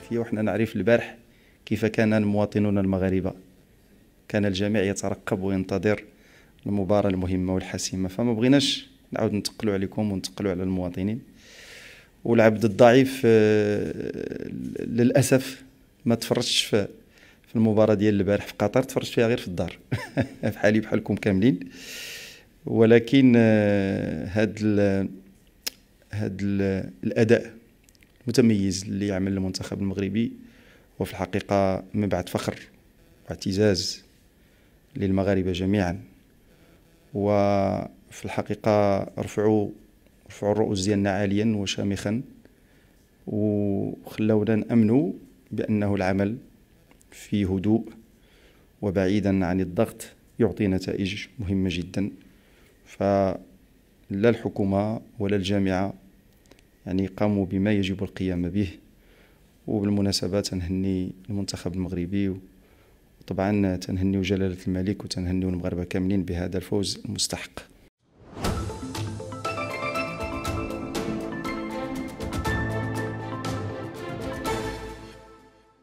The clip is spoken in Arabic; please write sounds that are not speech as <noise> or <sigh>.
الصحفيه وحنا نعرف البارح كيف كان المواطنون المغاربه كان الجميع يترقب وينتظر المباراه المهمه والحاسمه فما بغيناش نعاود نتقلوا عليكم ونتقلوا على المواطنين والعبد الضعيف آه، للاسف ما تفرجتش في في المباراه ديال البارح في قطر تفرجت فيها غير في الدار <laughs> بحالي بحالكم كاملين ولكن آه، هاد هذا هاد الاداء متميز اللي يعمل المنتخب المغربي وفي الحقيقة بعد فخر واعتزاز للمغاربة جميعا وفي الحقيقة رفعوا رفعوا الرؤوس ديالنا عاليا وشامخا وخلونا نأمنوا بأنه العمل في هدوء وبعيدا عن الضغط يعطي نتائج مهمة جدا فلا الحكومة ولا الجامعة يعني قاموا بما يجب القيام به وبالمناسبة تنهني المنتخب المغربي وطبعا تنهنيو جلالة الملك وتنهني المغاربة كاملين بهذا الفوز المستحق